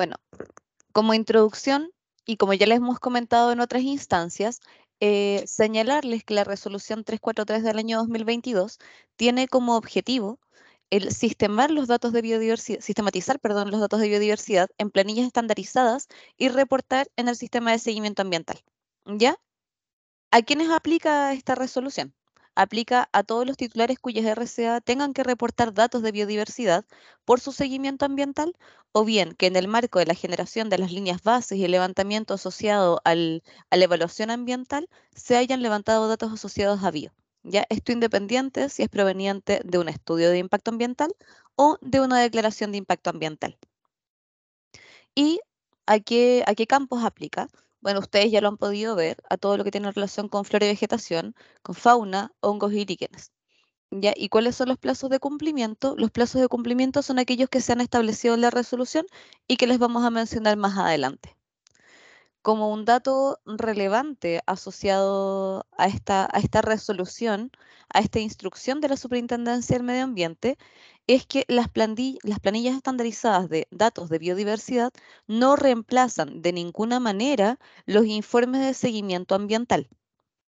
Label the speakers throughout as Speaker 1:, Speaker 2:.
Speaker 1: Bueno, como introducción y como ya les hemos comentado en otras instancias,
Speaker 2: eh, señalarles que la resolución 343 del año 2022 tiene como objetivo el sistemar los datos de biodiversidad, sistematizar perdón, los datos de biodiversidad en planillas estandarizadas y reportar en el sistema de seguimiento ambiental. ¿Ya? ¿A quiénes aplica esta resolución? aplica a todos los titulares cuyas RCA tengan que reportar datos de biodiversidad por su seguimiento ambiental, o bien que en el marco de la generación de las líneas bases y el levantamiento asociado a la evaluación ambiental, se hayan levantado datos asociados a bio. ¿ya? Esto independiente si es proveniente de un estudio de impacto ambiental o de una declaración de impacto ambiental. ¿Y a qué campos aplica? bueno, ustedes ya lo han podido ver, a todo lo que tiene relación con flora y vegetación, con fauna, hongos y líquenes. ¿Ya? ¿Y cuáles son los plazos de cumplimiento? Los plazos de cumplimiento son aquellos que se han establecido en la resolución y que les vamos a mencionar más adelante. Como un dato relevante asociado a esta, a esta resolución, a esta instrucción de la Superintendencia del Medio Ambiente, es que las, planillas estandarizadas de datos de biodiversidad no reemplazan de ninguna manera los informes de seguimiento ambiental.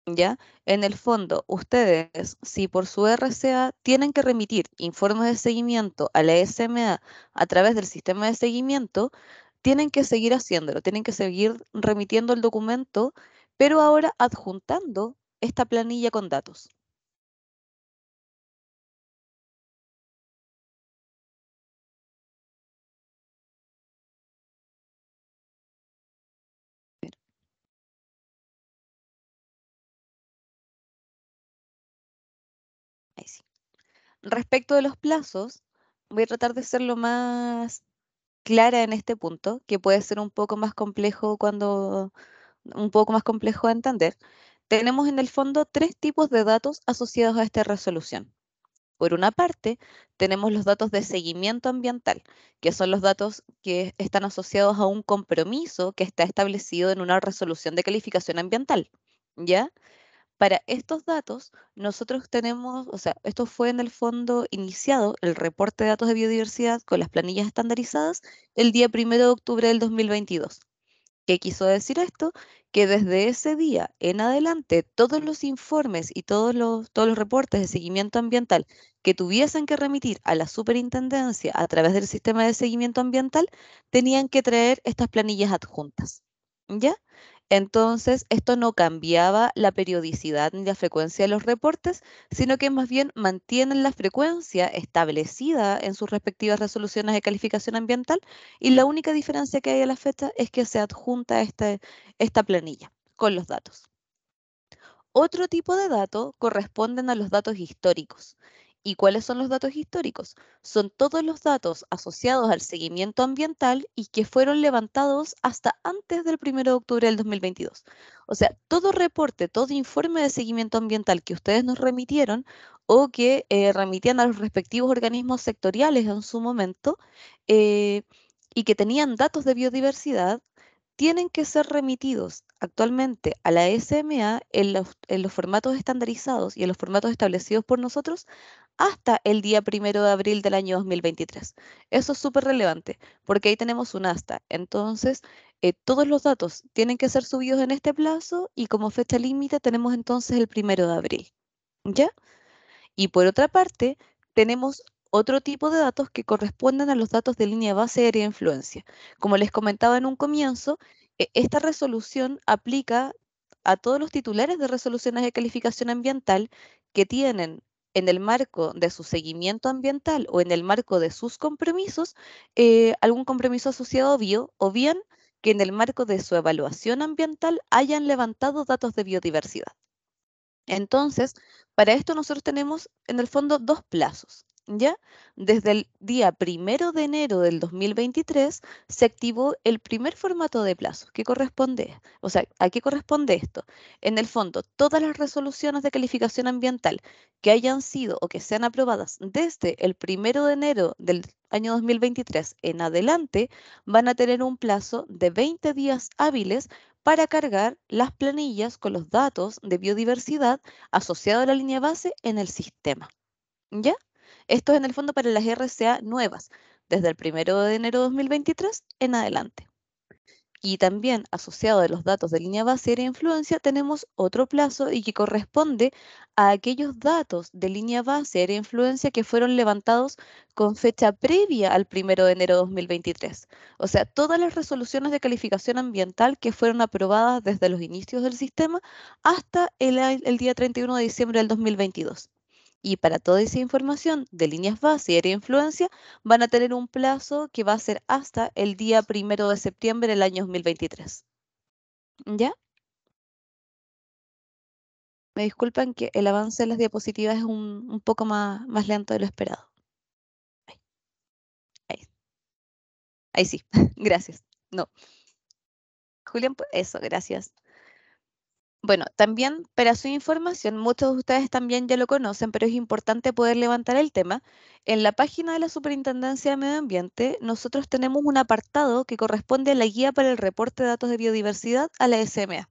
Speaker 2: ¿Ya? En el fondo, ustedes, si por su RCA tienen que remitir informes de seguimiento a la SMA a través del sistema de seguimiento, tienen que seguir haciéndolo, tienen que seguir remitiendo el documento, pero ahora
Speaker 1: adjuntando esta planilla con datos. Respecto de los plazos, voy a tratar de ser lo más clara en este
Speaker 2: punto, que puede ser un poco más complejo cuando un poco más complejo de entender. Tenemos en el fondo tres tipos de datos asociados a esta resolución. Por una parte, tenemos los datos de seguimiento ambiental, que son los datos que están asociados a un compromiso que está establecido en una resolución de calificación ambiental, ¿ya? Para estos datos, nosotros tenemos, o sea, esto fue en el fondo iniciado, el reporte de datos de biodiversidad con las planillas estandarizadas, el día 1 de octubre del 2022. ¿Qué quiso decir esto? Que desde ese día en adelante, todos los informes y todos los, todos los reportes de seguimiento ambiental que tuviesen que remitir a la superintendencia a través del sistema de seguimiento ambiental, tenían que traer estas planillas adjuntas. ¿Ya? Entonces, esto no cambiaba la periodicidad ni la frecuencia de los reportes, sino que más bien mantienen la frecuencia establecida en sus respectivas resoluciones de calificación ambiental y la única diferencia que hay a la fecha es que se adjunta este, esta planilla con los datos. Otro tipo de datos corresponden a los datos históricos ¿Y cuáles son los datos históricos? Son todos los datos asociados al seguimiento ambiental y que fueron levantados hasta antes del 1 de octubre del 2022. O sea, todo reporte, todo informe de seguimiento ambiental que ustedes nos remitieron o que eh, remitían a los respectivos organismos sectoriales en su momento eh, y que tenían datos de biodiversidad, tienen que ser remitidos actualmente a la SMA en los, formatos estandarizados y en los formatos establecidos por nosotros hasta el día primero de abril del año 2023. Eso es súper relevante porque ahí tenemos un hasta. Entonces, eh, todos los datos tienen que ser subidos en este plazo y como fecha límite tenemos entonces el primero de abril. ¿Ya? Y por otra parte, tenemos otro tipo de datos que corresponden a los datos de línea base, aérea de influencia. Como les comentaba en un comienzo, eh, esta resolución aplica a todos los titulares de resoluciones de calificación ambiental que tienen en el marco de su seguimiento ambiental o en el marco de sus compromisos, eh, algún compromiso asociado bio, o bien que en el marco de su evaluación ambiental hayan levantado datos de biodiversidad. Entonces, para esto nosotros tenemos en el fondo dos plazos. ¿ya? Desde el día primero de enero del 2023 se activó el primer formato de plazo ¿Qué corresponde? O sea, ¿a qué corresponde esto? En el fondo, todas las resoluciones de calificación ambiental que hayan sido o que sean aprobadas desde el primero de enero del año 2023 en adelante van a tener un plazo de 20 días hábiles para cargar las planillas con los datos de biodiversidad asociados a la línea base en el sistema. ¿Ya? Esto es en el fondo para las RCA nuevas, desde el 1 de enero de 2023 en adelante. Y también asociado a los datos de línea base y influencia, tenemos otro plazo y que corresponde a aquellos datos de línea base y influencia que fueron levantados con fecha previa al 1 de enero de 2023. O sea, todas las resoluciones de calificación ambiental que fueron aprobadas desde los inicios del sistema hasta el, el día 31 de diciembre del 2022. Y para toda esa información de líneas base y de influencia van a tener un plazo que va a ser hasta el día primero de septiembre del año 2023. ¿Ya? Me disculpan que el avance de las diapositivas es un, poco más, más lento de lo
Speaker 1: esperado. Ahí, Ahí. Ahí sí, gracias. No. Julián, pues, eso, gracias. Bueno,
Speaker 2: también para su información, muchos de ustedes también ya lo conocen, pero es importante poder levantar el tema. En la página de la Superintendencia de Medio Ambiente, nosotros tenemos un apartado que corresponde a la guía para el reporte de datos de biodiversidad a la SMA.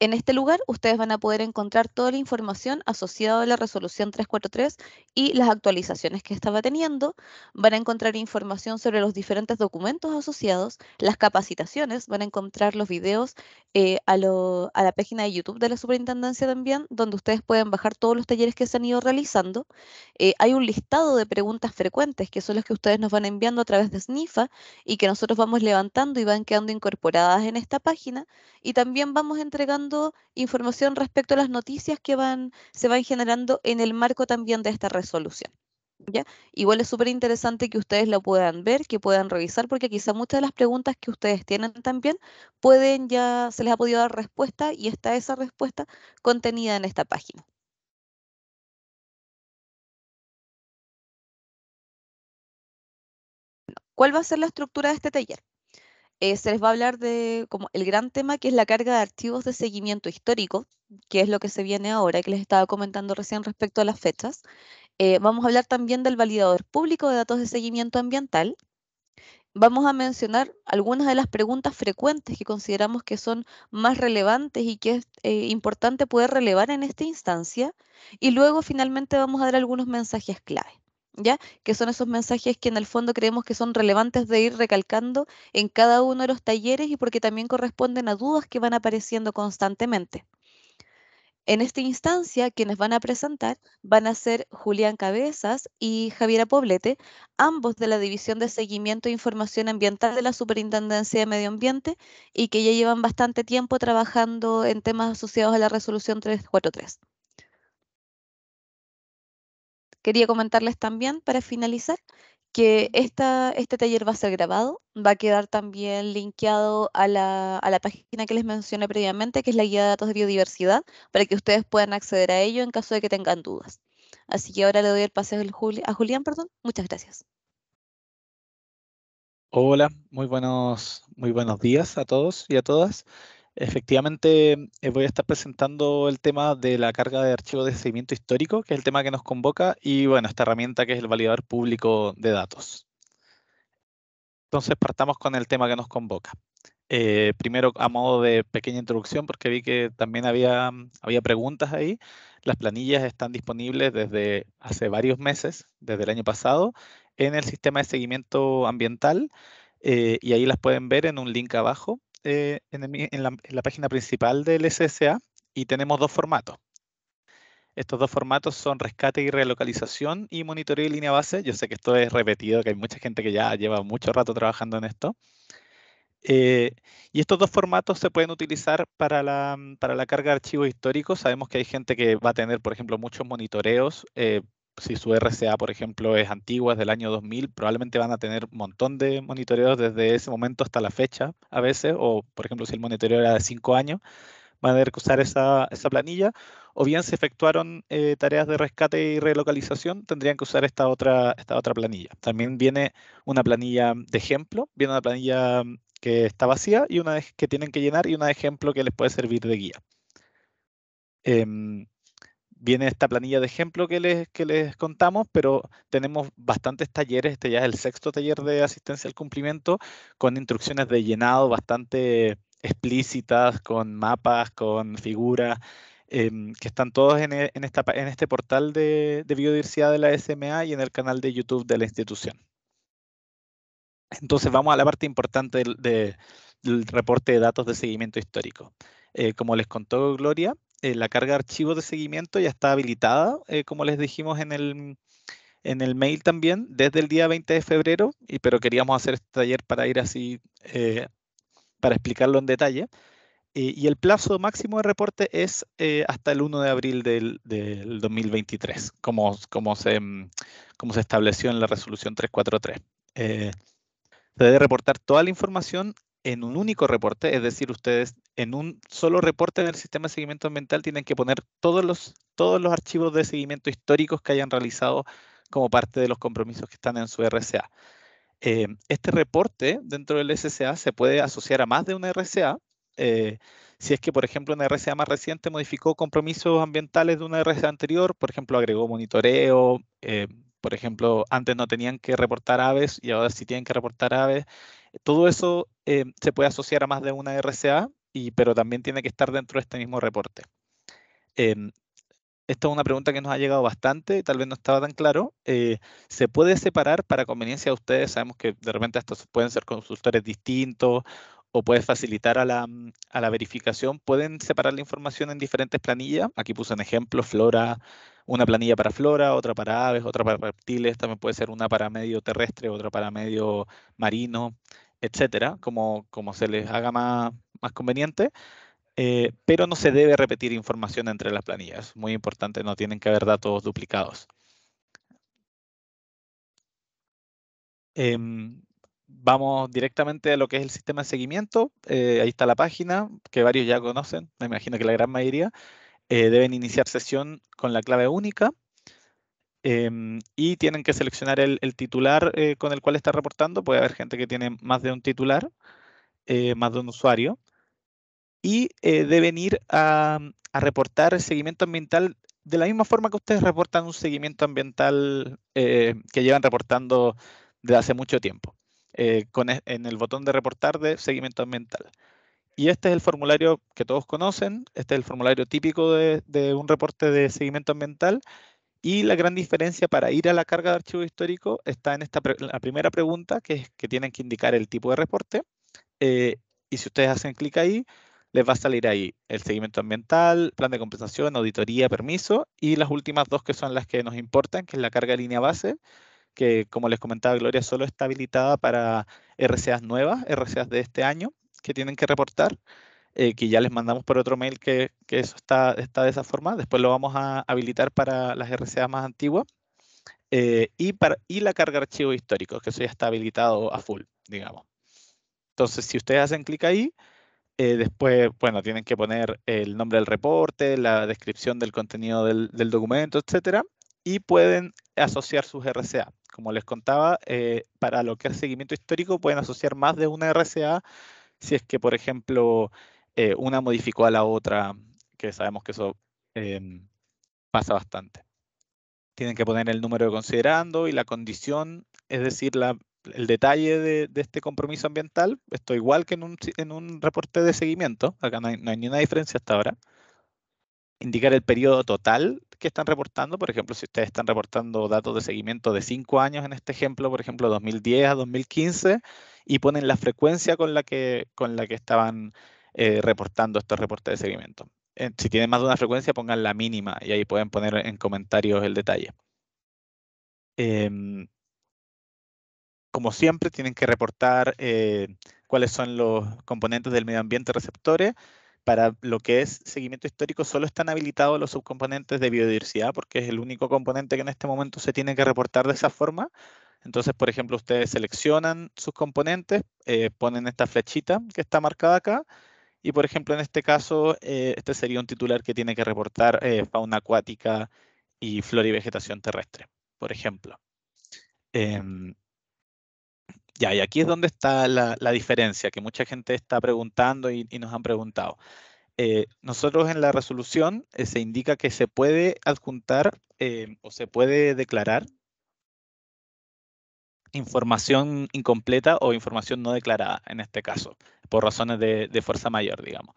Speaker 2: En este lugar ustedes van a poder encontrar toda la información asociada a la resolución 343 y las actualizaciones que estaba teniendo. Van a encontrar información sobre los diferentes documentos asociados, las capacitaciones, van a encontrar los videos eh, a, la página de YouTube de la Superintendencia también, donde ustedes pueden bajar todos los talleres que se han ido realizando. Eh, hay un listado de preguntas frecuentes, que son las que ustedes nos van enviando a través de SNIFA y que nosotros vamos levantando y van quedando incorporadas en esta página. Y también vamos entregando información respecto a las noticias que van, se van generando en el marco también de esta resolución. Igual es súper interesante que ustedes la puedan ver, que puedan revisar, porque quizá muchas de las preguntas que ustedes tienen también pueden ya, se les ha podido dar respuesta y está esa
Speaker 1: respuesta contenida en esta página. ¿Cuál va a ser la estructura de este taller?
Speaker 2: Eh, se les va a hablar de como el gran tema que es la carga de archivos de seguimiento histórico, que es lo que se viene ahora, que les estaba comentando recién respecto a las fechas. Eh, vamos a hablar también del validador público de datos de seguimiento ambiental. Vamos a mencionar algunas de las preguntas frecuentes que consideramos que son más relevantes y que es eh, importante poder relevar en esta instancia. Y luego finalmente vamos a dar algunos mensajes clave. ¿ya? Que son esos mensajes que en el fondo creemos que son relevantes de ir recalcando en cada uno de los talleres y porque también corresponden a dudas que van apareciendo constantemente. En esta instancia, quienes van a presentar van a ser Julián Cabezas y Javiera Poblete, ambos de la División de Seguimiento e Información Ambiental de la Superintendencia de Medio Ambiente y que ya llevan bastante tiempo trabajando en temas asociados a la resolución 343 quería comentarles también para finalizar que este taller va a ser grabado, va a quedar también linkeado a la, página que les mencioné previamente, que es la guía de datos de biodiversidad, para que ustedes puedan acceder a ello en caso de que tengan dudas. Así que ahora le doy el pase a Julián. Perdón. Muchas gracias.
Speaker 3: Hola, muy buenos, muy buenos días a todos y a todas. Efectivamente, eh, voy a estar presentando el tema de la carga de archivos de seguimiento histórico, que es el tema que nos convoca, y bueno, esta herramienta que es el validador público de datos. Entonces, partamos con el tema que nos convoca. Eh, primero, a modo de pequeña introducción, porque vi que también había, había preguntas ahí. Las planillas están disponibles desde hace varios meses, desde el año pasado, en el sistema de seguimiento ambiental, eh, y ahí las pueden ver en un link abajo. Eh, en, la, página principal del SSA y tenemos dos formatos. Estos dos formatos son rescate y relocalización y monitoreo y línea base. Yo sé que esto es repetido, que hay mucha gente que ya lleva mucho rato trabajando en esto. Eh, y estos dos formatos se pueden utilizar para la, carga de archivos históricos. Sabemos que hay gente que va a tener, por ejemplo, muchos monitoreos eh, si su RCA, por ejemplo, es antigua, es del año 2000, probablemente van a tener un montón de monitoreos desde ese momento hasta la fecha, a veces, o por ejemplo, si el monitoreo era de cinco años, van a tener que usar esa, planilla, o bien si efectuaron eh, tareas de rescate y relocalización, tendrían que usar esta otra, esta otra planilla. También viene una planilla de ejemplo, viene una planilla que está vacía y una que tienen que llenar y una de ejemplo que les puede servir de guía. Em, viene esta planilla de ejemplo que les, que les contamos, pero tenemos bastantes talleres, este ya es el sexto taller de asistencia al cumplimiento, con instrucciones de llenado bastante explícitas, con mapas, con figuras, em, que están todos en, e, esta, en este portal de, de biodiversidad de la SMA y en el canal de YouTube de la institución. Entonces vamos a la parte importante del, reporte de datos de seguimiento histórico. Eh, como les contó Gloria, eh, la carga de archivos de seguimiento ya está habilitada, eh, como les dijimos en el, en el mail también, desde el día 20 de febrero, y, pero queríamos hacer este taller para ir así, eh, para explicarlo en detalle. y el plazo máximo de reporte es hasta el 1 de abril del, 2023, como, como, se, mm, como se estableció en la resolución 343. se debe reportar toda la información en un único reporte, es decir, ustedes en un solo reporte del sistema de seguimiento ambiental tienen que poner todos los, todos los archivos de seguimiento históricos que hayan realizado como parte de los compromisos que están en su RCA. Eh, este reporte dentro del SSA se puede asociar a más de una RCA. Eh, si es que, por ejemplo, una RCA más reciente modificó compromisos ambientales de una RCA anterior, por ejemplo, agregó monitoreo, eh, por ejemplo, antes no tenían que reportar aves y ahora sí tienen que reportar aves todo eso eh, se puede asociar a más de una RCA, pero también tiene que estar dentro de este mismo reporte. Em, esta es una pregunta que nos ha llegado bastante, tal vez no estaba tan claro. Eh, ¿Se puede separar para conveniencia de ustedes? Sabemos que de repente estos pueden ser consultores distintos o puede facilitar a la, mm, a la verificación. ¿Pueden separar la información en diferentes planillas? Aquí puse un ejemplo, flora, una planilla para flora, otra para aves, otra para reptiles, también puede ser una para medio terrestre, otra para medio marino etcétera, como, como se les haga más, conveniente. Eh, pero no se debe repetir información entre las planillas. Muy importante, no tienen que haber datos duplicados. Em, vamos directamente a lo que es el sistema de seguimiento. Eh, ahí está la página, que varios ya conocen, me imagino que la gran mayoría. Eh, deben iniciar sesión con la clave única Em, y tienen que seleccionar el, titular eh, con el cual está reportando. Puede haber gente que tiene más de un titular, eh, más de un usuario. Y eh, deben ir a, reportar el seguimiento ambiental de la misma forma que ustedes reportan un seguimiento ambiental que llevan reportando desde hace mucho tiempo, e, en el botón de reportar de seguimiento ambiental. Y este es el formulario que todos conocen, este es el formulario típico de un reporte de seguimiento ambiental y la gran diferencia para ir a la carga de archivo histórico está en la primera pregunta, que es que tienen que indicar el tipo de reporte. Eh, y si ustedes hacen clic ahí, les va a salir ahí el seguimiento ambiental, plan de compensación, auditoría, permiso. Y las últimas dos que son las que nos importan, que es la carga de línea base, que como les comentaba Gloria, solo está habilitada para RCAs nuevas, RCAs de este año, que tienen que reportar. Eh, que ya les mandamos por otro mail que, que, eso está, está de esa forma. Después lo vamos a habilitar para las RCA más antiguas. Eh, y, para, y la carga de archivos históricos, que eso ya está habilitado a full, digamos. Entonces, si ustedes hacen clic ahí, eh, después, bueno, tienen que poner el nombre del reporte, la descripción del contenido del, del documento, etcétera, y pueden asociar sus RCA. Como les contaba, para lo que es seguimiento histórico pueden asociar más de una RCA si es que, por ejemplo, eh, una modificó a la otra, que sabemos que eso em, pasa bastante. Tienen que poner el número considerando y la condición, es decir, la, el detalle de, este compromiso ambiental. Esto igual que en un, reporte de seguimiento, acá no hay, ni diferencia hasta ahora. Indicar el periodo total que están reportando, por ejemplo, si ustedes están reportando datos de seguimiento de cinco años en este ejemplo, por ejemplo, 2010 a 2015, y ponen la frecuencia con la que, con la que estaban eh, reportando estos reportes de seguimiento. Eh, si tienen más de una frecuencia, pongan la mínima y ahí pueden poner en comentarios el detalle. Em, como siempre, tienen que reportar eh, cuáles son los componentes del medio ambiente receptores. Para lo que es seguimiento histórico, solo están habilitados los subcomponentes de biodiversidad, porque es el único componente que en este momento se tiene que reportar de esa forma. Entonces, por ejemplo, ustedes seleccionan sus componentes, ponen esta flechita que está marcada acá y por ejemplo, en este caso, eh, este sería un titular que tiene que reportar eh, fauna acuática y flora y vegetación terrestre, por ejemplo. Em, ya, y aquí es donde está la, diferencia que mucha gente está preguntando y, nos han preguntado. Eh, nosotros en la resolución se indica que se puede adjuntar o se puede declarar información incompleta o información no declarada, en este caso, por razones de, fuerza mayor, digamos.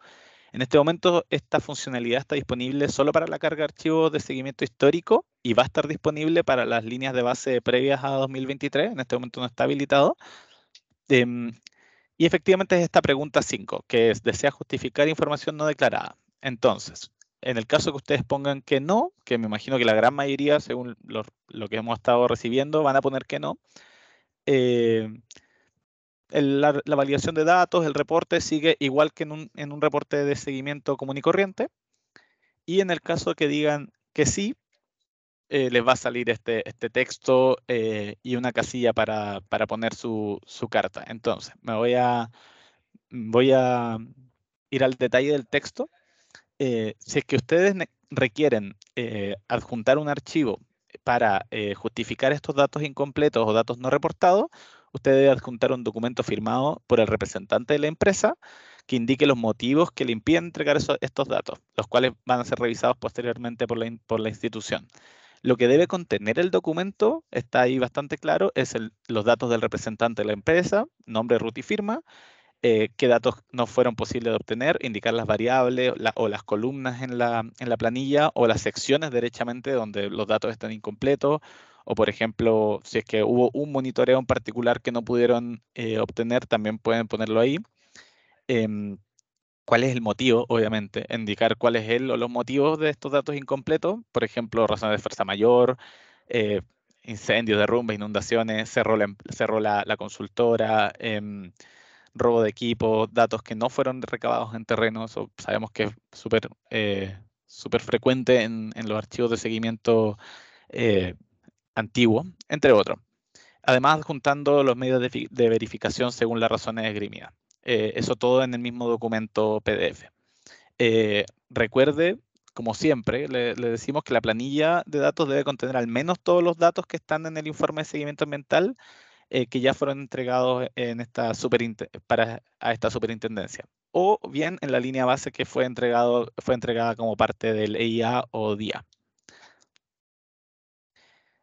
Speaker 3: En este momento, esta funcionalidad está disponible solo para la carga de archivos de seguimiento histórico y va a estar disponible para las líneas de base previas a 2023. En este momento no está habilitado. Em, y efectivamente es esta pregunta 5, que es, ¿desea justificar información no declarada? Entonces, en el caso que ustedes pongan que no, que me imagino que la gran mayoría, según lo que hemos estado recibiendo, van a poner que no, eh, la, validación de datos, el reporte sigue igual que en un, reporte de seguimiento común y corriente. Y en el caso que digan que sí, eh, les va a salir este, este texto eh, y una casilla para, poner su, carta. Entonces, me voy a, voy a ir al detalle del texto. si es que ustedes requieren adjuntar un archivo para eh, justificar estos datos incompletos o datos no reportados, usted debe adjuntar un documento firmado por el representante de la empresa que indique los motivos que le impiden entregar estos datos, los cuales van a ser revisados posteriormente por la, institución. Lo que debe contener el documento, está ahí bastante claro, es los datos del representante de la empresa, nombre, ruta y firma, eh, qué datos no fueron posibles de obtener, indicar las variables o las columnas en la, en la planilla o las secciones derechamente donde los datos están incompletos o por ejemplo, si es que hubo un monitoreo en particular que no pudieron eh, obtener, también pueden ponerlo ahí. Em, ¿Cuál es el motivo, obviamente? Indicar cuál es el o los motivos de estos datos incompletos, por ejemplo, razones de fuerza mayor, eh, incendios, derrumbes, inundaciones, cerró la, cerró la consultora, em, robo de equipo, datos que no fueron recabados en terreno. o sabemos que es súper eh, frecuente en, los archivos de seguimiento eh, antiguo, entre otros. Además, juntando los medios de, verificación según las razones de Eh, eso todo en el mismo documento PDF. Eh, recuerde, como siempre, le, le decimos que la planilla de datos debe contener al menos todos los datos que están en el informe de seguimiento ambiental eh, que ya fueron entregados en esta para, a esta superintendencia o bien en la línea base que fue, entregado, fue entregada como parte del EIA o DIA.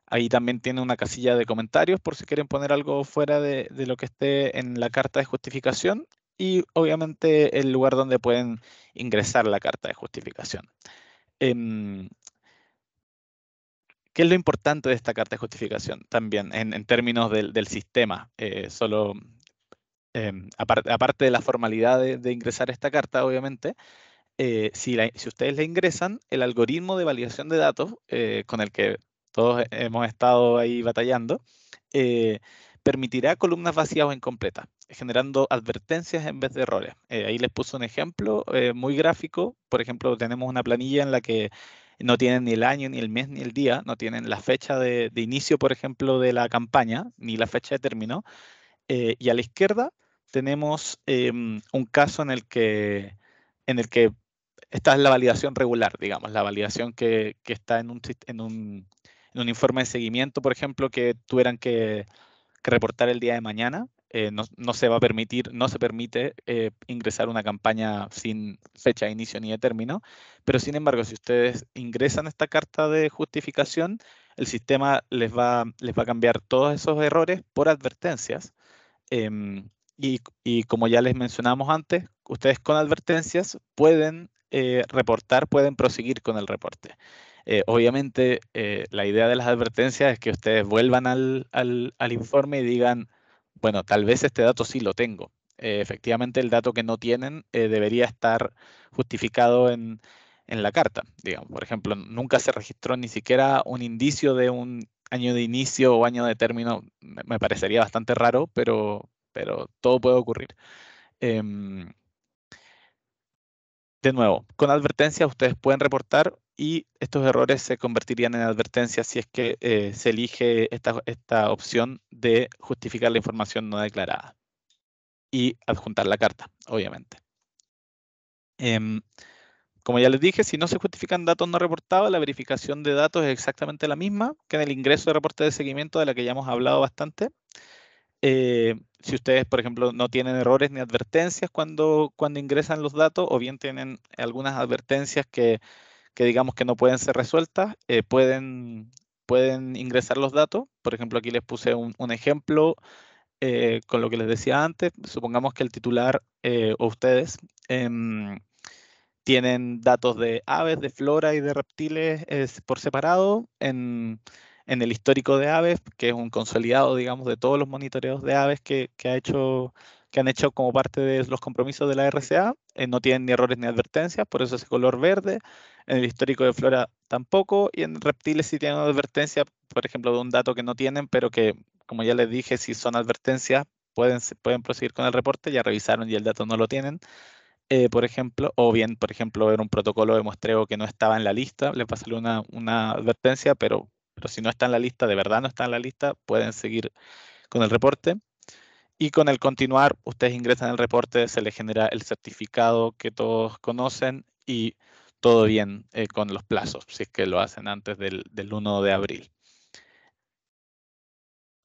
Speaker 3: Ahí también tiene una casilla de comentarios por si quieren poner algo fuera de, lo que esté en la carta de justificación y obviamente el lugar donde pueden ingresar la carta de justificación. Em, ¿Qué es lo importante de esta carta de justificación también en, términos del, sistema? Eh, solo em, aparte de la formalidad de, ingresar esta carta, obviamente, eh, si, ustedes la ingresan, el algoritmo de validación de datos eh, con el que todos hemos estado ahí batallando, permitirá columnas vacías o incompletas, generando advertencias en vez de errores. ahí les puse un ejemplo muy gráfico. Por ejemplo, tenemos una planilla en la que no tienen ni el año, ni el mes, ni el día, no tienen la fecha de, inicio, por ejemplo, de la campaña, ni la fecha de término. Eh, y a la izquierda tenemos em, un caso en el que, en el que esta es la validación regular, digamos, la validación que, que está en un, en un, en, un, informe de seguimiento, por ejemplo, que tuvieran que, que reportar el día de mañana eh, no, se va a permitir, no se permite eh, ingresar una campaña sin fecha de inicio ni de término, pero sin embargo, si ustedes ingresan esta carta de justificación, el sistema les va, les va a cambiar todos esos errores por advertencias. Em, y, y, como ya les mencionamos antes, ustedes con advertencias pueden eh, reportar, pueden proseguir con el reporte. obviamente, la idea de las advertencias es que ustedes vuelvan al, al, al, informe y digan, bueno, tal vez este dato sí lo tengo. Eh, efectivamente, el dato que no tienen eh, debería estar justificado en, la carta. Digamos, por ejemplo, nunca se registró ni siquiera un indicio de un año de inicio o año de término. Me, parecería bastante raro, pero, pero todo puede ocurrir. Em, de nuevo, con advertencia ustedes pueden reportar y estos errores se convertirían en advertencia si es que eh, se elige esta, opción de justificar la información no declarada y adjuntar la carta, obviamente. Em, como ya les dije, si no se justifican datos no reportados, la verificación de datos es exactamente la misma que en el ingreso de reporte de seguimiento de la que ya hemos hablado bastante. Eh, si ustedes, por ejemplo, no tienen errores ni advertencias cuando, cuando ingresan los datos o bien tienen algunas advertencias que, digamos que no pueden ser resueltas, eh, pueden, pueden ingresar los datos. Por ejemplo, aquí les puse un, ejemplo eh, con lo que les decía antes. Supongamos que el titular o ustedes em, tienen datos de aves, de flora y de reptiles por separado. En, en el histórico de aves, que es un consolidado, digamos, de todos los monitoreos de aves que, ha hecho que han hecho como parte de los compromisos de la RCA, eh, no tienen ni errores ni advertencias, por eso es color verde, en el histórico de flora tampoco, y en reptiles sí tienen advertencia, por ejemplo, de un dato que no tienen, pero que, como ya les dije, si son advertencias, pueden, pueden proseguir con el reporte, ya revisaron y el dato no lo tienen, eh, por ejemplo, o bien, por ejemplo, era un protocolo de muestreo que no estaba en la lista, le va a salir una, una advertencia, pero pero si no está en la lista, de verdad no está en la lista, pueden seguir con el reporte. Y con el continuar, ustedes ingresan el reporte, se les genera el certificado que todos conocen y todo bien eh, con los plazos, si es que lo hacen antes del, 1 de abril.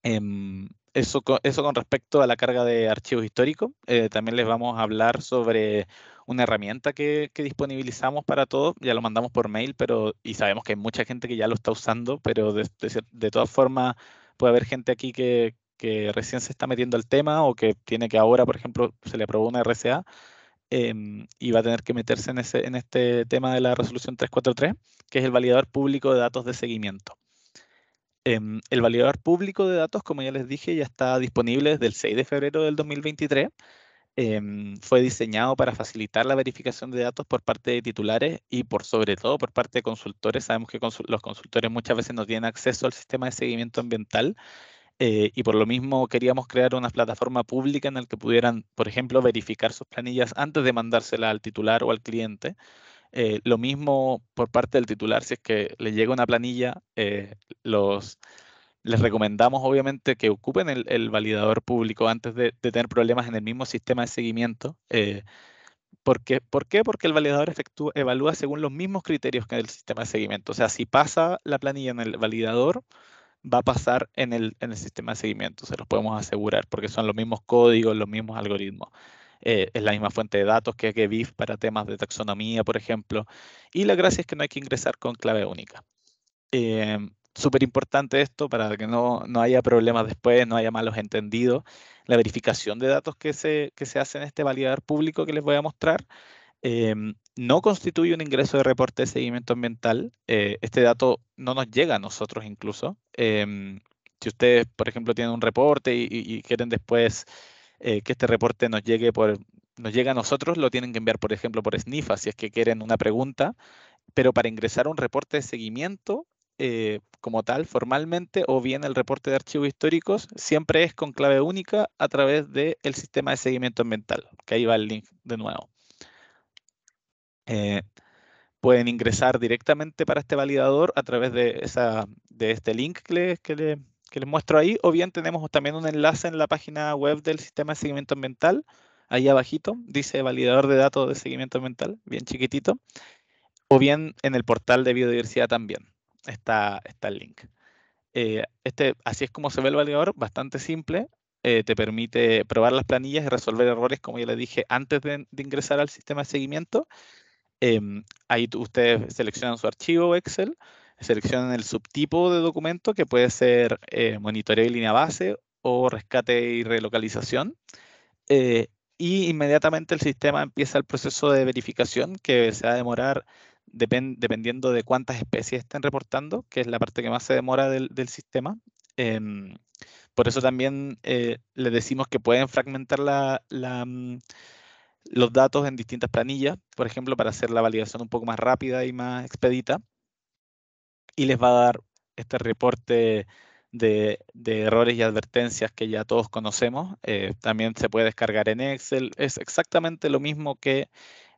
Speaker 3: Em, eso, eso con respecto a la carga de archivos históricos. Eh, también les vamos a hablar sobre una herramienta que, disponibilizamos para todos, ya lo mandamos por mail, pero y sabemos que hay mucha gente que ya lo está usando, pero de, todas formas puede haber gente aquí que, recién se está metiendo al tema o que tiene que ahora, por ejemplo, se le aprobó una RCA em, y va a tener que meterse en, ese, en este tema de la resolución 343, que es el validador público de datos de seguimiento. Em, el validador público de datos, como ya les dije, ya está disponible desde el 6 de febrero del 2023 Em, fue diseñado para facilitar la verificación de datos por parte de titulares y por sobre todo por parte de consultores. Sabemos que los consultores muchas veces no tienen acceso al sistema de seguimiento ambiental eh, y por lo mismo queríamos crear una plataforma pública en la que pudieran, por ejemplo, verificar sus planillas antes de mandársela al titular o al cliente. Eh, lo mismo por parte del titular, si es que le llega una planilla, eh, los les recomendamos obviamente que ocupen el, validador público antes de, tener problemas en el mismo sistema de seguimiento. Eh, porque, ¿Por qué? Porque el validador efectúa, evalúa según los mismos criterios que el sistema de seguimiento. O sea, si pasa la planilla en el validador, va a pasar en el, sistema de seguimiento, se los podemos asegurar, porque son los mismos códigos, los mismos algoritmos. Eh, es la misma fuente de datos que, que BIF para temas de taxonomía, por ejemplo. Y la gracia es que no hay que ingresar con clave única. Eh, súper importante esto para que no, haya problemas después, no haya malos entendidos. La verificación de datos que se, hace en este validador público que les voy a mostrar em, no constituye un ingreso de reporte de seguimiento ambiental. Eh, este dato no nos llega a nosotros incluso. Em, si ustedes, por ejemplo, tienen un reporte y, quieren después eh, que este reporte nos llegue por nos a nosotros, lo tienen que enviar, por ejemplo, por SNIFA, si es que quieren una pregunta, pero para ingresar un reporte de seguimiento eh, como tal formalmente o bien el reporte de archivos históricos, siempre es con clave única a través del sistema de seguimiento ambiental, que ahí va el link de nuevo. Eh, pueden ingresar directamente para este validador a través de, este link que, les muestro ahí, o bien tenemos también un enlace en la página web del sistema de seguimiento ambiental, ahí abajito, dice validador de datos de seguimiento ambiental, bien chiquitito, o bien en el portal de biodiversidad también está, está el link. Eh, este, así es como se ve el validador, bastante simple. Eh, te permite probar las planillas y resolver errores, como ya le dije, antes de, ingresar al sistema de seguimiento. Em, ahí ustedes seleccionan su archivo Excel, seleccionan el subtipo de documento, que puede ser eh, monitoreo y línea base o rescate y relocalización. y inmediatamente el sistema empieza el proceso de verificación, que se va a demorar dependiendo de cuántas especies estén reportando, que es la parte que más se demora del, sistema. Em, por eso también eh, les decimos que pueden fragmentar mm, los datos en distintas planillas, por ejemplo, para hacer la validación un poco más rápida y más expedita. Y les va a dar este reporte de, errores y advertencias que ya todos conocemos. Eh, también se puede descargar en Excel. Es exactamente lo mismo que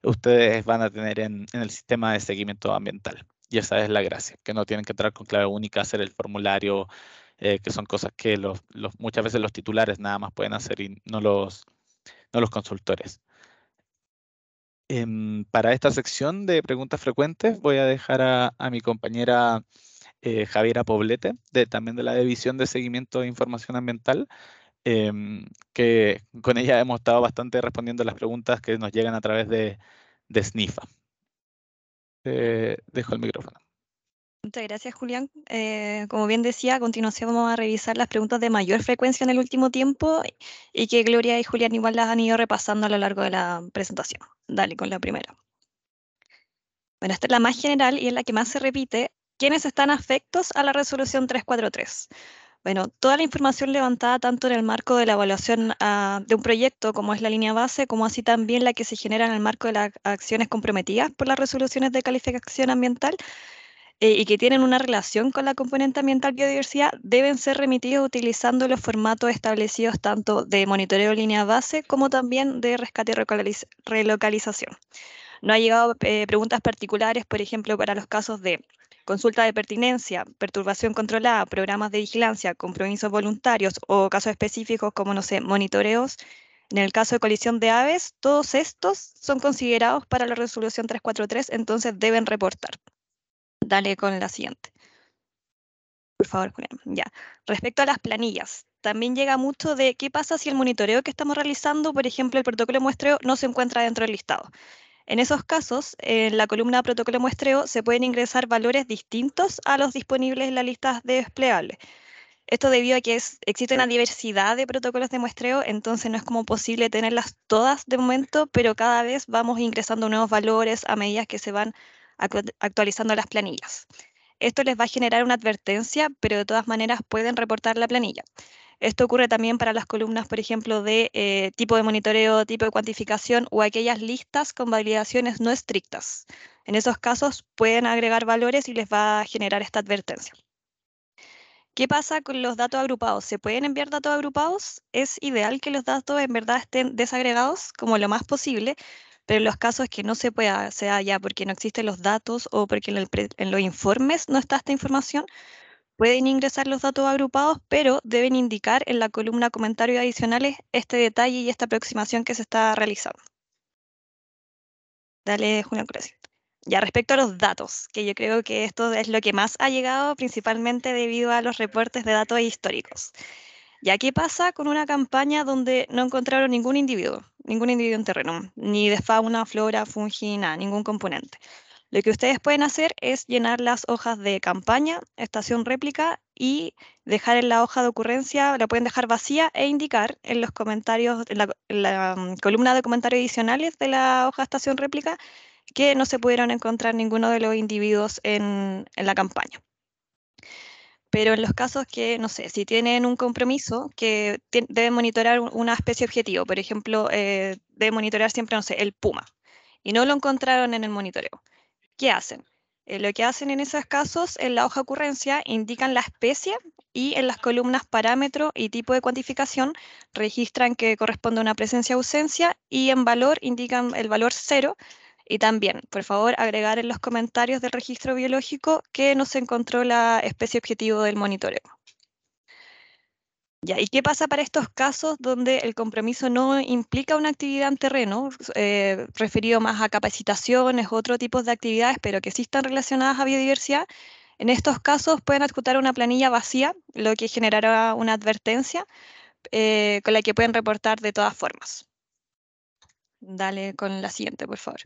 Speaker 3: ustedes van a tener en, el sistema de seguimiento ambiental. Y esa es la gracia, que no tienen que entrar con clave única, hacer el formulario, eh, que son cosas que los, muchas veces los titulares nada más pueden hacer y no los, no los consultores. Em, para esta sección de preguntas frecuentes voy a dejar a, mi compañera eh, Javiera Poblete, de, también de la División de Seguimiento de Información Ambiental, eh, que con ella hemos estado bastante respondiendo las preguntas que nos llegan a través de, de SNIFA. dejo el micrófono.
Speaker 4: Muchas gracias, Julián. Eh, como bien decía, a continuación vamos a revisar las preguntas de mayor frecuencia en el último tiempo y que Gloria y Julián igual las han ido repasando a lo largo de la presentación. Dale con la primera. Bueno, esta es la más general y es la que más se repite. ¿Quiénes están afectos a la resolución 343? Bueno, toda la información levantada tanto en el marco de la evaluación ah, de un proyecto como es la línea base, como así también la que se genera en el marco de las acciones comprometidas por las resoluciones de calificación ambiental eh, y que tienen una relación con la componente ambiental biodiversidad, deben ser remitidos utilizando los formatos establecidos tanto de monitoreo línea base como también de rescate y relocalización. No ha llegado eh, preguntas particulares, por ejemplo, para los casos de consulta de pertinencia, perturbación controlada, programas de vigilancia, compromisos voluntarios o casos específicos como, no sé, monitoreos. En el caso de colisión de aves, todos estos son considerados para la resolución 343, entonces deben reportar. Dale con la siguiente. Por favor, Julián. Ya. Respecto a las planillas, también llega mucho de qué pasa si el monitoreo que estamos realizando, por ejemplo, el protocolo muestreo, no se encuentra dentro del listado. En esos casos, en la columna protocolo muestreo se pueden ingresar valores distintos a los disponibles en la lista desplegable. Esto debido a que existe una diversidad de protocolos de muestreo, entonces no es como posible tenerlas todas de momento, pero cada vez vamos ingresando nuevos valores a medida que se van actualizando las planillas. Esto les va a generar una advertencia, pero de todas maneras pueden reportar la planilla. Esto ocurre también para las columnas, por ejemplo, de eh, tipo de monitoreo, tipo de cuantificación o aquellas listas con validaciones no estrictas. En esos casos pueden agregar valores y les va a generar esta advertencia. ¿Qué pasa con los datos agrupados? ¿Se pueden enviar datos agrupados? Es ideal que los datos en verdad estén desagregados como lo más posible, pero en los casos que no se pueda, sea ya porque no existen los datos o porque en los informes no está esta información, Pueden ingresar los datos agrupados, pero deben indicar en la columna comentarios adicionales este detalle y esta aproximación que se está realizando. Dale, una Cruz. Ya respecto a los datos, que yo creo que esto es lo que más ha llegado, principalmente debido a los reportes de datos históricos. ¿Y qué pasa con una campaña donde no encontraron ningún individuo, ningún individuo en terreno, ni de fauna, flora, fungina, ningún componente? Lo que ustedes pueden hacer es llenar las hojas de campaña, estación réplica y dejar en la hoja de ocurrencia, la pueden dejar vacía e indicar en los comentarios, en la, mm, columna de comentarios adicionales de la hoja estación réplica que no se pudieron encontrar ninguno de los individuos en, la campaña pero en los casos que, no sé, si tienen un compromiso que deben monitorar una especie objetivo, por ejemplo, eh, deben monitorear siempre, no sé, el puma, y no lo encontraron en el monitoreo. ¿Qué hacen? Eh, lo que hacen en esos casos, en la hoja ocurrencia, indican la especie y en las columnas parámetro y tipo de cuantificación registran que corresponde a una presencia-ausencia y en valor indican el valor cero. Y también, por favor, agregar en los comentarios del registro biológico que no se encontró la especie objetivo del monitoreo. ¿y qué pasa para estos casos donde el compromiso no implica una actividad en terreno, eh, referido más a capacitaciones, otro tipo de actividades, pero que sí están relacionadas a biodiversidad? En estos casos pueden ejecutar una planilla vacía, lo que generará una advertencia eh, con la que pueden reportar de todas formas. Dale con la siguiente, por favor.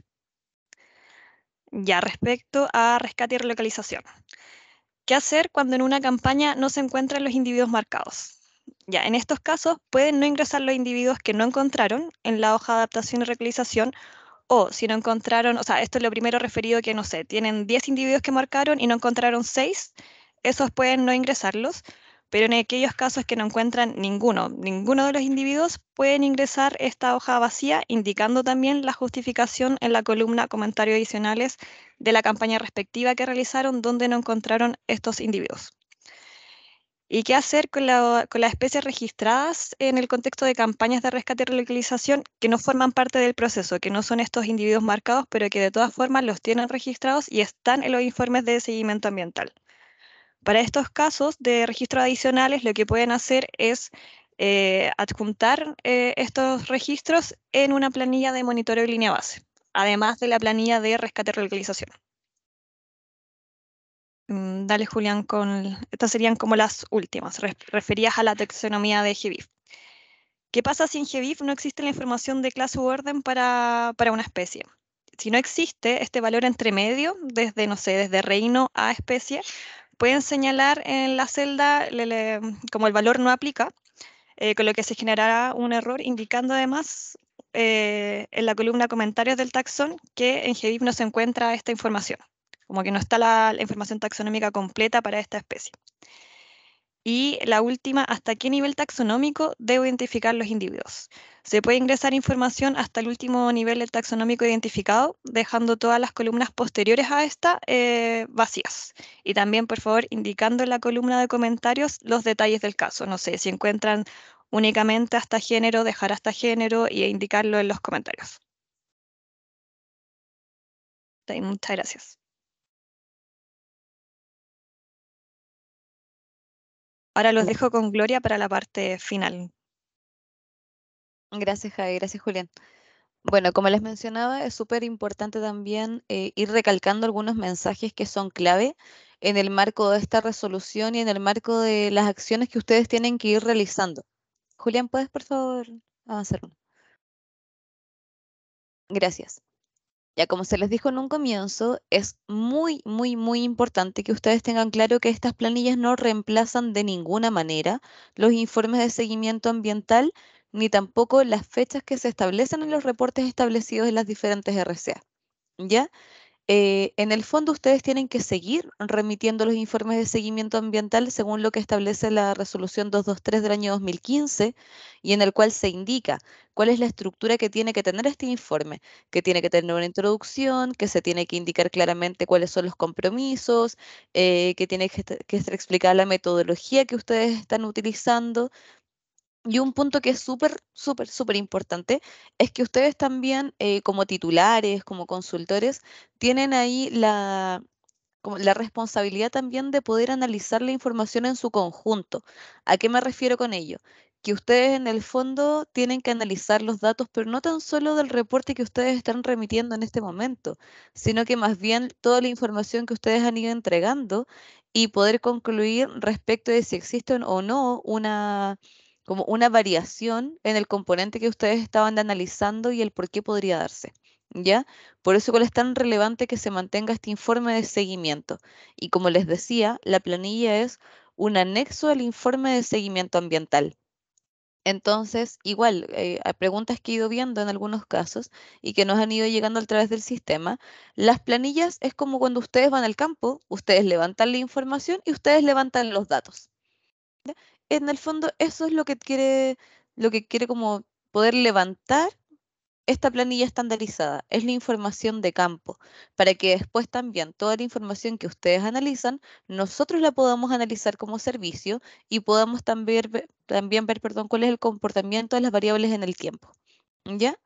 Speaker 4: Ya, respecto a rescate y relocalización. ¿Qué hacer cuando en una campaña no se encuentran los individuos marcados? Ya, en estos casos pueden no ingresar los individuos que no encontraron en la hoja de adaptación y realización o si no encontraron, o sea, esto es lo primero referido que no sé, tienen 10 individuos que marcaron y no encontraron 6, esos pueden no ingresarlos, pero en aquellos casos que no encuentran ninguno, ninguno de los individuos, pueden ingresar esta hoja vacía indicando también la justificación en la columna comentarios adicionales de la campaña respectiva que realizaron donde no encontraron estos individuos. ¿Y qué hacer con, las especies registradas en el contexto de campañas de rescate y relocalización que no forman parte del proceso, que no son estos individuos marcados, pero que de todas formas los tienen registrados y están en los informes de seguimiento ambiental? Para estos casos de registro adicionales, lo que pueden hacer es eh, adjuntar eh, estos registros en una planilla de monitoreo de línea base, además de la planilla de rescate y relocalización. Mm, dale, Julián, con estas serían como las últimas, referías a la taxonomía de GBIF. ¿Qué pasa si en GBIF no existe la información de clase u orden para, una especie? Si no existe este valor entre medio, desde, no sé, desde reino a especie, pueden señalar en la celda como el valor no aplica, eh, con lo que se generará un error, indicando además eh, en la columna comentarios del taxón que en GBIF no se encuentra esta información como que no está la, información taxonómica completa para esta especie. Y la última, ¿hasta qué nivel taxonómico debo identificar los individuos? Se puede ingresar información hasta el último nivel del taxonómico identificado, dejando todas las columnas posteriores a esta eh, vacías. Y también, por favor, indicando en la columna de comentarios los detalles del caso. No sé, si encuentran únicamente hasta género, dejar hasta género e indicarlo en los
Speaker 1: comentarios. Muchas gracias. Ahora los dejo con Gloria para la parte final. Gracias, Javi. Gracias, Julián.
Speaker 2: Bueno, como les mencionaba, es súper importante también eh, ir recalcando algunos mensajes que son clave en el marco de esta resolución y en el marco de las acciones que ustedes tienen que ir realizando. Julián, ¿puedes por favor avanzar? Gracias. Ya como se les dijo en un comienzo, es muy, muy, muy importante que ustedes tengan claro que estas planillas no reemplazan de ninguna manera los informes de seguimiento ambiental ni tampoco las fechas que se establecen en los reportes establecidos en las diferentes RCA. ¿Ya? Eh, en el fondo ustedes tienen que seguir remitiendo los informes de seguimiento ambiental según lo que establece la resolución 223 del año 2015 y en el cual se indica cuál es la estructura que tiene que tener este informe, que tiene que tener una introducción, que se tiene que indicar claramente cuáles son los compromisos, eh, que tiene que, que explicada la metodología que ustedes están utilizando, y un punto que es súper, súper, súper importante es que ustedes también, eh, como titulares, como consultores, tienen ahí la, la responsabilidad también de poder analizar la información en su conjunto. ¿A qué me refiero con ello? Que ustedes en el fondo tienen que analizar los datos, pero no tan solo del reporte que ustedes están remitiendo en este momento, sino que más bien toda la información que ustedes han ido entregando y poder concluir respecto de si existen o no una como una variación en el componente que ustedes estaban analizando y el por qué podría darse. ¿Ya? Por eso es tan relevante que se mantenga este informe de seguimiento. Y como les decía, la planilla es un anexo al informe de seguimiento ambiental. Entonces, igual, eh, hay preguntas que he ido viendo en algunos casos y que nos han ido llegando a través del sistema, las planillas es como cuando ustedes van al campo, ustedes levantan la información y ustedes levantan los datos. ¿ya? en el fondo eso es lo que quiere, lo que quiere como poder levantar esta planilla estandarizada, es la información de campo, para que después también toda la información que ustedes analizan, nosotros la podamos analizar como servicio y podamos también, también ver perdón, cuál es el comportamiento de las variables en el tiempo. ¿Ya?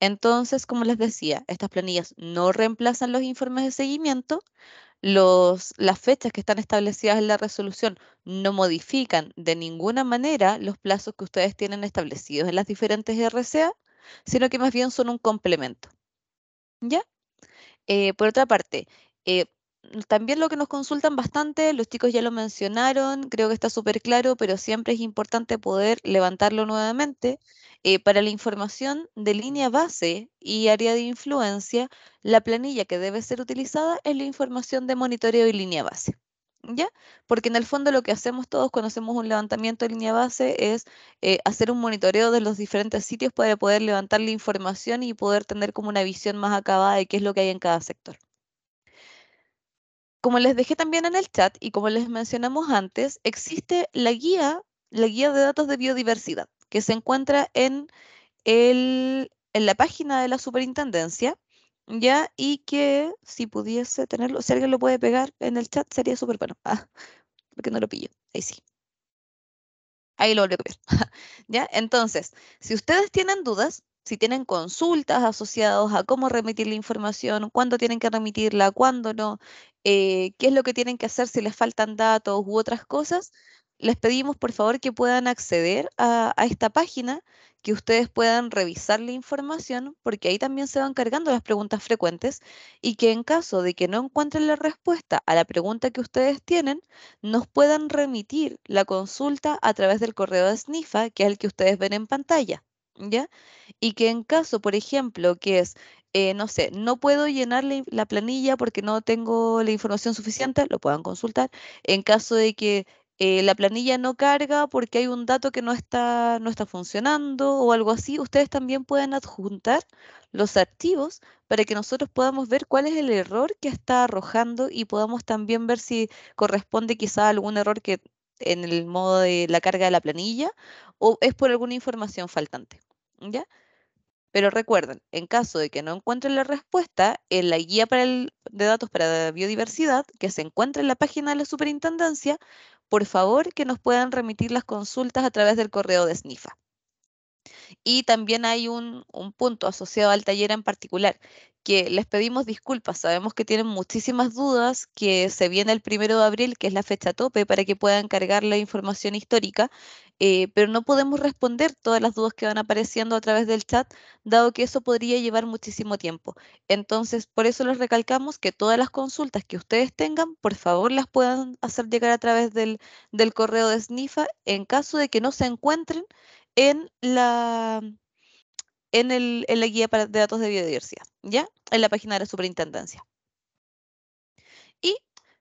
Speaker 2: Entonces, como les decía, estas planillas no reemplazan los informes de seguimiento, las fechas que están establecidas en la resolución no modifican de ninguna manera los plazos que ustedes tienen establecidos en las diferentes RCA, sino que más bien son un complemento. ¿Ya? Eh, por otra parte, eh, también lo que nos consultan bastante, los chicos ya lo mencionaron, creo que está súper claro, pero siempre es importante poder levantarlo nuevamente. Eh, para la información de línea base y área de influencia, la planilla que debe ser utilizada es la información de monitoreo y línea base. ¿Ya? Porque en el fondo lo que hacemos todos cuando hacemos un levantamiento de línea base es eh, hacer un monitoreo de los diferentes sitios para poder levantar la información y poder tener como una visión más acabada de qué es lo que hay en cada sector. Como les dejé también en el chat y como les mencionamos antes, existe la guía, la guía de datos de biodiversidad, que se encuentra en, el, en la página de la superintendencia, ¿ya? Y que si pudiese tenerlo, si alguien lo puede pegar en el chat, sería súper bueno. Ah, porque no lo pillo. Ahí sí. Ahí lo volví a ¿Ya? Entonces, si ustedes tienen dudas, si tienen consultas asociadas a cómo remitir la información, cuándo tienen que remitirla, cuándo no, eh, qué es lo que tienen que hacer si les faltan datos u otras cosas, les pedimos por favor que puedan acceder a, a, esta página, que ustedes puedan revisar la información, porque ahí también se van cargando las preguntas frecuentes y que en caso de que no encuentren la respuesta a la pregunta que ustedes tienen, nos puedan remitir la consulta a través del correo de SNIFA, que es el que ustedes ven en pantalla. ¿ya? Y que en caso, por ejemplo, que es, eh, no sé, no puedo llenar la, planilla porque no tengo la información suficiente, lo puedan consultar. En caso de que eh, la planilla no carga porque hay un dato que no está, no está funcionando o algo así, ustedes también pueden adjuntar los activos para que nosotros podamos ver cuál es el error que está arrojando y podamos también ver si corresponde quizá algún error que en el modo de la carga de la planilla o es por alguna información faltante. ¿Ya? Pero recuerden, en caso de que no encuentren la respuesta, en la guía de datos para biodiversidad que se encuentra en la página de la superintendencia, por favor que nos puedan remitir las consultas a través del correo de SNIFA. Y también hay un, punto asociado al taller en particular, que les pedimos disculpas, sabemos que tienen muchísimas dudas, que se viene el primero de abril, que es la fecha tope, para que puedan cargar la información histórica, eh, pero no podemos responder todas las dudas que van apareciendo a través del chat, dado que eso podría llevar muchísimo tiempo. Entonces, por eso les recalcamos que todas las consultas que ustedes tengan, por favor, las puedan hacer llegar a través del correo de SNIFA, en caso de que no se encuentren en la, en, la guía para, de datos de biodiversidad, ¿ya? En la página de la superintendencia. Y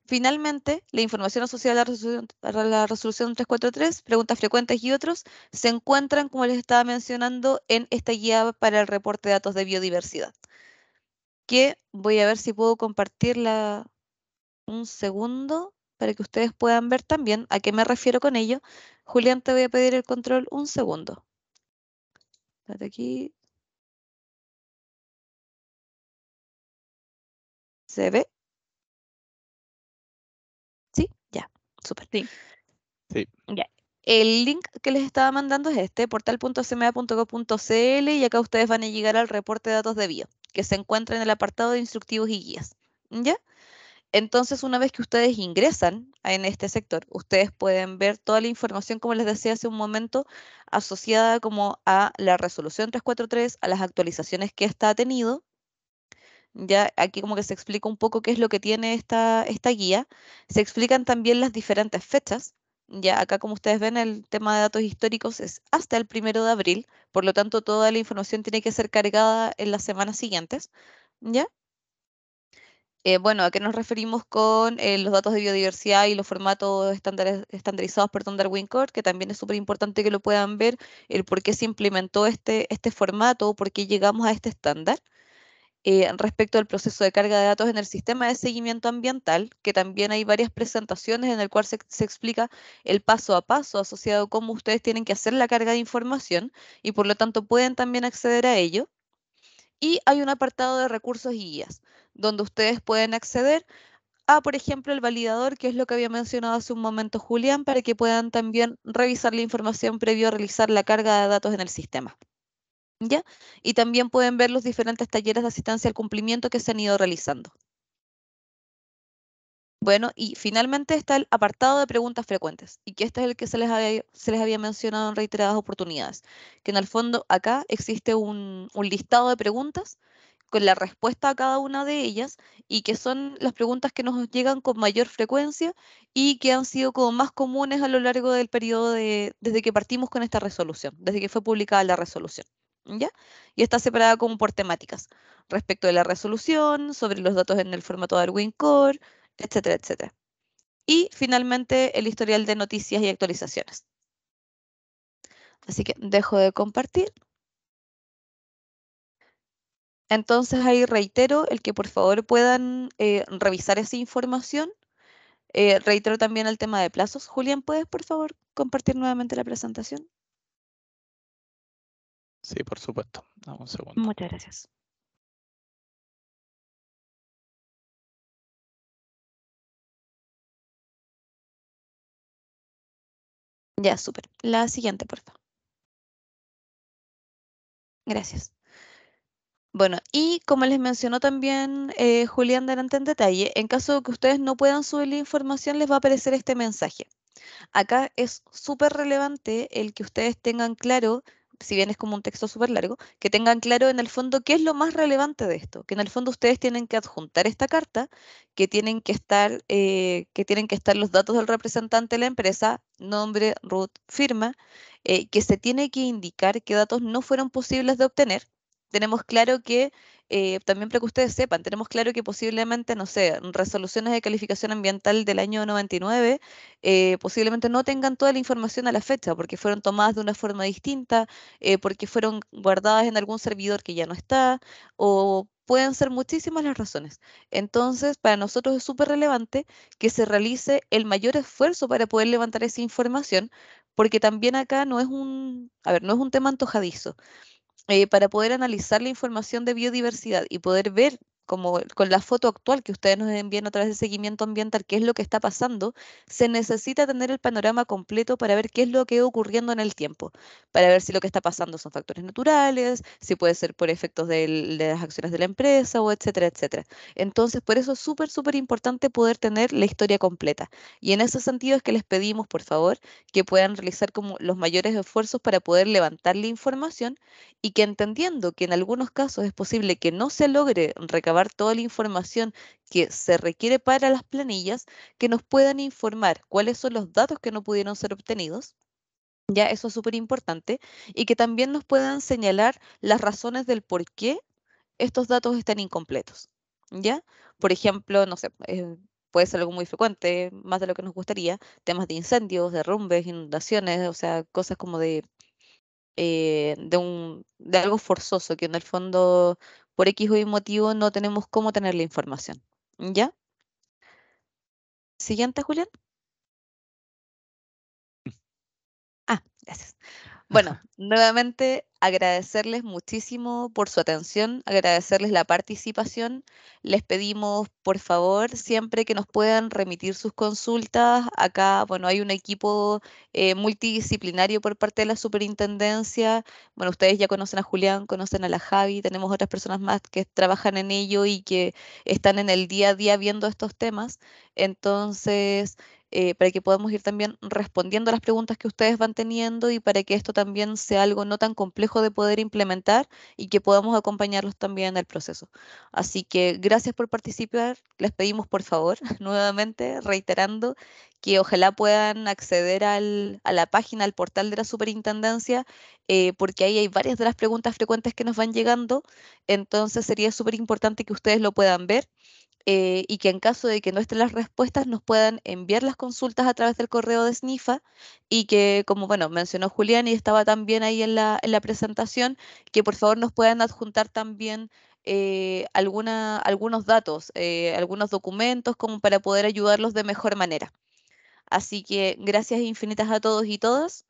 Speaker 2: finalmente, la información asociada a la resolución, a la resolución 343, preguntas frecuentes y otros, se encuentran, como les estaba mencionando, en esta guía para el reporte de datos de biodiversidad. Que voy a ver si puedo compartirla un segundo para que ustedes puedan ver también a qué me refiero con ello. Julián, te voy a
Speaker 1: pedir el control un segundo. aquí. ¿Se ve? Sí, ya, súper. Sí. Ya. El link
Speaker 2: que les estaba mandando es este, CL y acá ustedes van a llegar al reporte de datos de bio, que se encuentra en el apartado de instructivos y guías. ¿Ya? Entonces, una vez que ustedes ingresan en este sector, ustedes pueden ver toda la información, como les decía hace un momento, asociada como a la resolución 343, a las actualizaciones que está ha tenido. Ya aquí como que se explica un poco qué es lo que tiene esta, esta guía. Se explican también las diferentes fechas. Ya acá como ustedes ven el tema de datos históricos es hasta el primero de abril, por lo tanto toda la información tiene que ser cargada en las semanas siguientes. ¿Ya? Eh, bueno, ¿a qué nos referimos con eh, los datos de biodiversidad y los formatos estandarizados por Darwin Core? Que también es súper importante que lo puedan ver, el por qué se implementó este, este formato, por qué llegamos a este estándar. Eh, respecto al proceso de carga de datos en el sistema de seguimiento ambiental, que también hay varias presentaciones en el cual se, se, explica el paso a paso asociado a cómo ustedes tienen que hacer la carga de información y por lo tanto pueden también acceder a ello. Y hay un apartado de recursos y guías, donde ustedes pueden acceder a, por ejemplo, el validador, que es lo que había mencionado hace un momento Julián, para que puedan también revisar la información previo a realizar la carga de datos en el sistema. ¿Ya? Y también pueden ver los diferentes talleres de asistencia al cumplimiento que se han ido realizando. Bueno, y finalmente está el apartado de preguntas frecuentes, y que este es el que se les había, mencionado en reiteradas oportunidades, que en el fondo acá existe un, listado de preguntas con la respuesta a cada una de ellas y que son las preguntas que nos llegan con mayor frecuencia y que han sido como más comunes a lo largo del periodo de, desde que partimos con esta resolución, desde que fue publicada la resolución. ¿Ya? Y está separada como por temáticas, respecto de la resolución, sobre los datos en el formato Darwin Core, etcétera, etcétera. Y finalmente el historial de noticias y actualizaciones. Así que dejo de compartir. Entonces ahí reitero el que por favor puedan eh, revisar esa información. Eh, reitero también el tema de plazos. Julián, ¿puedes por favor compartir nuevamente la
Speaker 1: presentación? Sí, por supuesto. un segundo. Muchas gracias. Ya, súper. La siguiente, por favor. Gracias.
Speaker 2: Bueno, y como les mencionó también eh, Julián delante en detalle, en caso de que ustedes no puedan subir la información, les va a aparecer este mensaje. Acá es súper relevante el que ustedes tengan claro si bien es como un texto súper largo, que tengan claro en el fondo qué es lo más relevante de esto, que en el fondo ustedes tienen que adjuntar esta carta, que tienen que estar, eh, que tienen que estar los datos del representante de la empresa, nombre, root, firma, eh, que se tiene que indicar qué datos no fueron posibles de obtener, tenemos claro que, eh, también para que ustedes sepan, tenemos claro que posiblemente, no sé, resoluciones de calificación ambiental del año 99, eh, posiblemente no tengan toda la información a la fecha, porque fueron tomadas de una forma distinta, eh, porque fueron guardadas en algún servidor que ya no está, o pueden ser muchísimas las razones. Entonces, para nosotros es súper relevante que se realice el mayor esfuerzo para poder levantar esa información, porque también acá no es un, a ver, no es un tema antojadizo. Eh, para poder analizar la información de biodiversidad y poder ver como con la foto actual que ustedes nos envían a través de seguimiento ambiental, qué es lo que está pasando, se necesita tener el panorama completo para ver qué es lo que está ocurriendo en el tiempo, para ver si lo que está pasando son factores naturales, si puede ser por efectos de las acciones de la empresa, o etcétera, etcétera. Entonces, por eso es súper, súper importante poder tener la historia completa. Y en ese sentido es que les pedimos, por favor, que puedan realizar como los mayores esfuerzos para poder levantar la información y que entendiendo que en algunos casos es posible que no se logre recabar toda la información que se requiere para las planillas, que nos puedan informar cuáles son los datos que no pudieron ser obtenidos. Ya, eso es súper importante. Y que también nos puedan señalar las razones del por qué estos datos están incompletos. ¿Ya? Por ejemplo, no sé, eh, puede ser algo muy frecuente, más de lo que nos gustaría, temas de incendios, derrumbes, inundaciones, o sea, cosas como de, eh, de, un, de algo forzoso, que en el fondo por X o Y motivo no tenemos cómo tener la información. ¿Ya? Siguiente, Julián. Mm. Ah, gracias. Bueno, nuevamente agradecerles muchísimo por su atención, agradecerles la participación. Les pedimos, por favor, siempre que nos puedan remitir sus consultas. Acá, bueno, hay un equipo eh, multidisciplinario por parte de la superintendencia. Bueno, ustedes ya conocen a Julián, conocen a la Javi, tenemos otras personas más que trabajan en ello y que están en el día a día viendo estos temas. Entonces, eh, para que podamos ir también respondiendo a las preguntas que ustedes van teniendo y para que esto también sea algo no tan complejo de poder implementar y que podamos acompañarlos también en el proceso. Así que gracias por participar, les pedimos por favor, nuevamente reiterando que ojalá puedan acceder a la página, al portal de la superintendencia, eh, porque ahí hay varias de las preguntas frecuentes que nos van llegando, entonces sería súper importante que ustedes lo puedan ver eh, y que en caso de que no estén las respuestas nos puedan enviar las consultas a través del correo de SNIFA y que, como bueno, mencionó Julián y estaba también ahí en la, en la presentación, que por favor nos puedan adjuntar también eh, algunos datos, eh, algunos documentos como para poder ayudarlos de mejor manera. Así que gracias infinitas a todos y todas.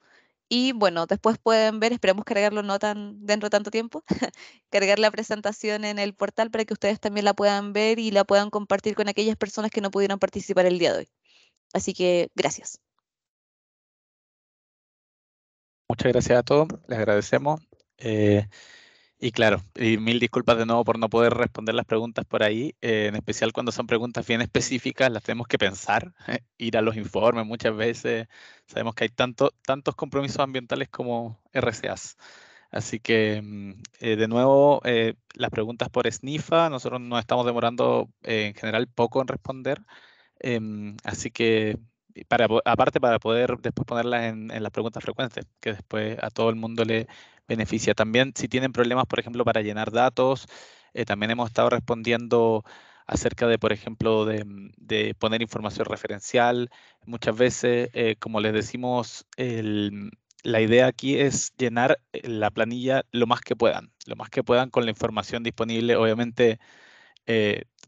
Speaker 2: Y bueno, después pueden ver, esperamos cargarlo no tan dentro de tanto tiempo, cargar la presentación en el portal para que ustedes también la puedan ver y la puedan compartir con aquellas personas que no pudieron participar el día de hoy. Así que gracias.
Speaker 3: Muchas gracias a todos, les agradecemos. Eh, y claro, y mil disculpas de nuevo por no poder responder las preguntas por ahí, eh, en especial cuando son preguntas bien específicas, las tenemos que pensar, ir a los informes muchas veces, sabemos que hay tanto, tantos compromisos ambientales como RCAs. Así que, mm, eh, de nuevo, eh, las preguntas por SNIFA, nosotros no estamos demorando en general poco en responder, em, así que para, aparte para poder después ponerlas en, en las preguntas frecuentes, que después a todo el mundo le, beneficia. También si tienen problemas, por ejemplo, para llenar datos, eh, también hemos estado respondiendo acerca de, por ejemplo, de, mm, poner información referencial. Muchas veces, eh, como les decimos, mm, la idea aquí es llenar eh, la planilla lo más que puedan, lo más que puedan con la información disponible. Obviamente,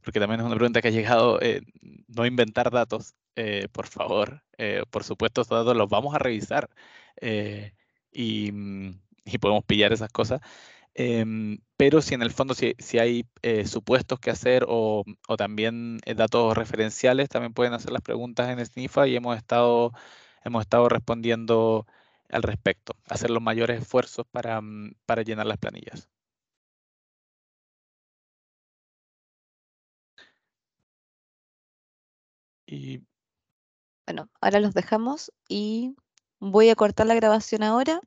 Speaker 3: porque también es una pregunta que ha llegado, no inventar datos, por favor. por supuesto, estos datos los vamos a revisar. y mm, y podemos pillar esas cosas. Em, pero si en el fondo si, hay eh, supuestos que hacer o, también eh, datos referenciales, también pueden hacer las preguntas en SNIFA y hemos estado, hemos estado respondiendo al respecto,
Speaker 1: hacer los mayores esfuerzos para, mm, para llenar las planillas. Y... Bueno, ahora los dejamos y voy a cortar la grabación ahora.